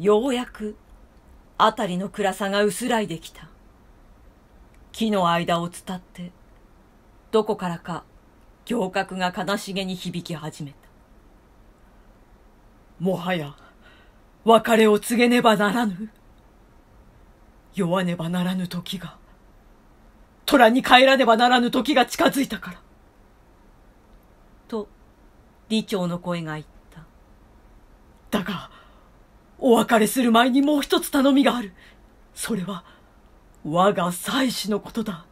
ようやくあたりの暗さが薄らいできた。木の間を伝って、どこからか行革が悲しげに響き始めた。もはや、別れを告げねばならぬ。酔わねばならぬ時が、虎に帰らねばならぬ時が近づいたから。と、李長の声が言った。だが、お別れする前にもう一つ頼みがある。それは、我が妻子のことだ。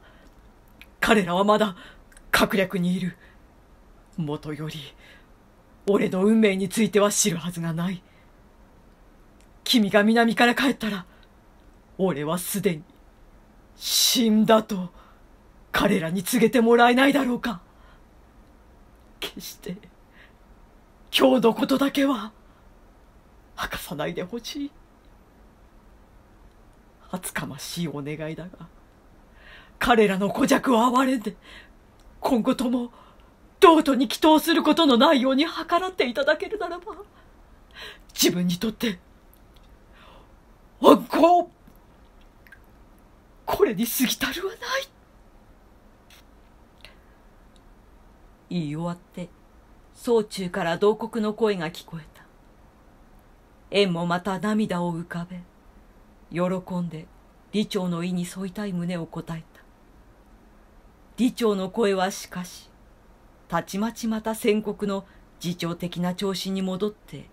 彼らはまだ、閣略にいる。もとより、俺の運命については知るはずがない。君が南から帰ったら、俺はすでに、死んだと、彼らに告げてもらえないだろうか。決して、今日のことだけは。さないでほしい厚かましいお願いだが彼らの孤弱を憐れんで今後とも道都に祈祷することのないように計らっていただけるならば自分にとって恩公これに過ぎたるはない言い終わって総中から同国の声が聞こえた縁もまた涙を浮かべ喜んで李長の意に沿いたい旨を答えた李長の声はしかしたちまちまた宣告の自長的な調子に戻って